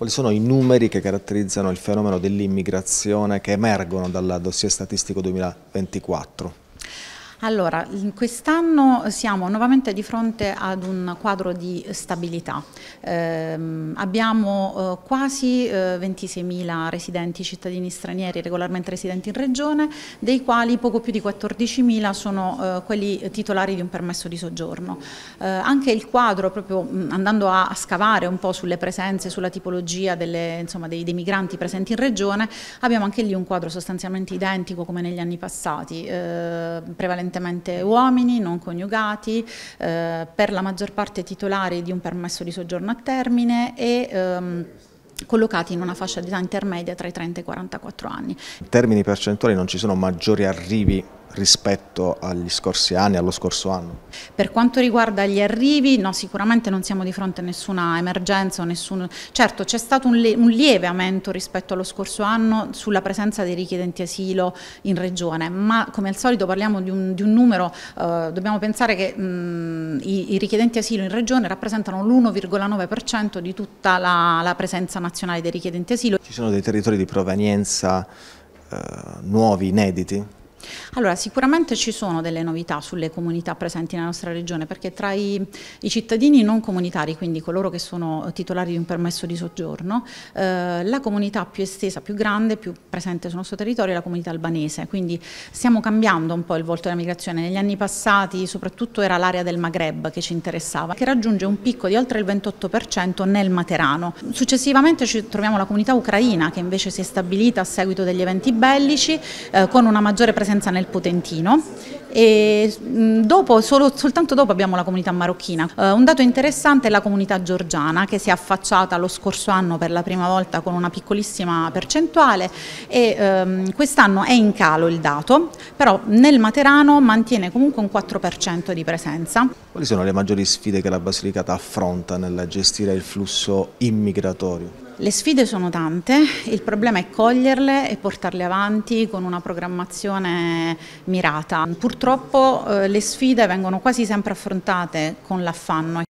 Quali sono i numeri che caratterizzano il fenomeno dell'immigrazione che emergono dal dossier statistico 2024? Allora, quest'anno siamo nuovamente di fronte ad un quadro di stabilità. Eh, abbiamo eh, quasi eh, 26.000 residenti, cittadini stranieri regolarmente residenti in regione, dei quali poco più di 14.000 sono eh, quelli titolari di un permesso di soggiorno. Eh, anche il quadro, proprio mh, andando a, a, scavare un po' sulle presenze, sulla tipologia delle, insomma, dei, dei, migranti presenti in regione, abbiamo anche lì un quadro sostanzialmente identico come negli anni passati, eh, prevalentemente prevalentemente uomini non coniugati, eh, per la maggior parte titolari di un permesso di soggiorno a termine e ehm, collocati in una fascia di età intermedia tra i 30 e i 44 anni. In termini percentuali non ci sono maggiori arrivi rispetto agli scorsi anni, allo scorso anno? Per quanto riguarda gli arrivi, no, sicuramente non siamo di fronte a nessuna emergenza. Nessun... Certo, c'è stato un, un, lieve aumento rispetto allo scorso anno sulla presenza dei richiedenti asilo in regione, ma come al solito parliamo di un, di un numero, eh, dobbiamo pensare che mh, mm, i, i, richiedenti asilo in regione rappresentano l'1,9% di tutta la, la presenza nazionale dei richiedenti asilo. Ci sono dei territori di provenienza eh, nuovi, inediti? Allora, sicuramente ci sono delle novità sulle comunità presenti nella nostra regione, perché tra i, i cittadini non comunitari, quindi coloro che sono titolari di un permesso di soggiorno, eh, la comunità più estesa, più grande, più presente sul nostro territorio è la comunità albanese, quindi stiamo cambiando un po' il volto della migrazione. Negli anni passati soprattutto era l'area del Maghreb che ci interessava, che raggiunge un picco di oltre il 28% nel Materano. Successivamente ci troviamo la comunità ucraina che invece si è stabilita a seguito degli eventi bellici eh, con una maggiore presenza presenza nel Potentino e mm, dopo, solo, soltanto dopo abbiamo la comunità marocchina. Eh, un dato interessante è la comunità georgiana che si è affacciata lo scorso anno per la prima volta con una piccolissima percentuale e ehm, quest'anno è in calo il dato, però nel Materano mantiene comunque un 4% di presenza. Quali sono le maggiori sfide che la Basilicata affronta nel gestire il flusso immigratorio? Le sfide sono tante, il problema è coglierle e portarle avanti con una programmazione mirata. Purtroppo eh, le sfide vengono quasi sempre affrontate con l'affanno.